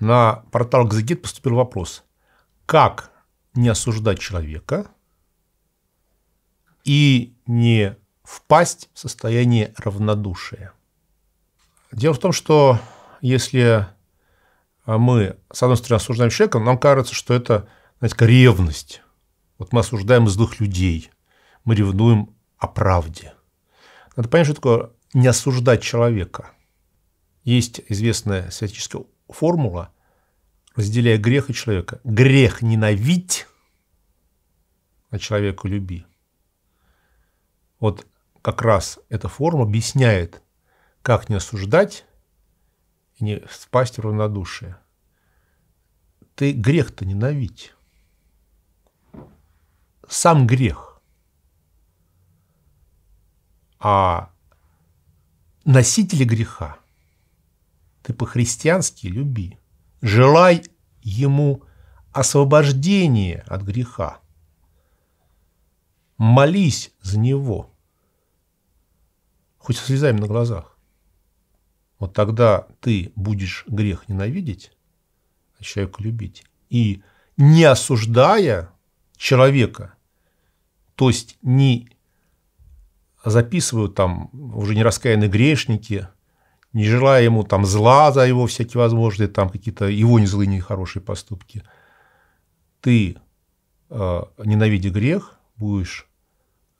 на портал Газигет поступил вопрос, как не осуждать человека и не впасть в состояние равнодушия. Дело в том, что если а, мы, с одной стороны, осуждаем человека, нам кажется, что это, знаете, ревность. Вот мы осуждаем злых людей, мы ревнуем о правде. Надо понять, что такое не осуждать человека. Есть известное святическое формула, разделяя грех и человека. Грех ненавидь, а человеку люби. Вот как раз эта форма объясняет, как не осуждать и не спасть в равнодушие. Ты грех-то ненавидь. Сам грех. А носители греха – ты по-христиански люби. Желай ему освобождения от греха. Молись за него. Хоть со слезами на глазах. Вот тогда ты будешь грех ненавидеть, а человека любить. И не осуждая человека, то есть не записывают там уже не раскаянные грешники, не желая ему там зла за его всякие возможные, там какие-то его не злые, не хорошие поступки, ты, э, ненавидя грех, будешь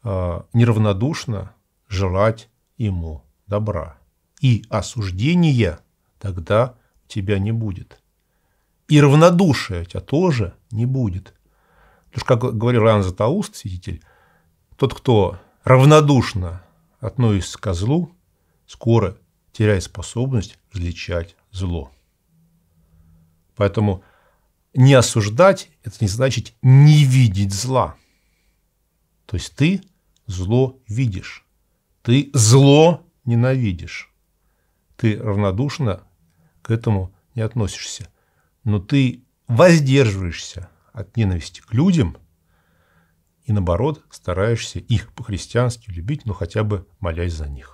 э, неравнодушно желать ему добра. И осуждения тогда у тебя не будет. И равнодушия у тебя тоже не будет. Потому что, как говорил Иоанн Златоуст, свидетель, тот, кто равнодушно относится к козлу, скоро теряет способность различать зло. Поэтому не осуждать – это не значит не видеть зла. То есть ты зло видишь, ты зло ненавидишь, ты равнодушно к этому не относишься, но ты воздерживаешься от ненависти к людям и, наоборот, стараешься их по-христиански любить, но ну, хотя бы молясь за них.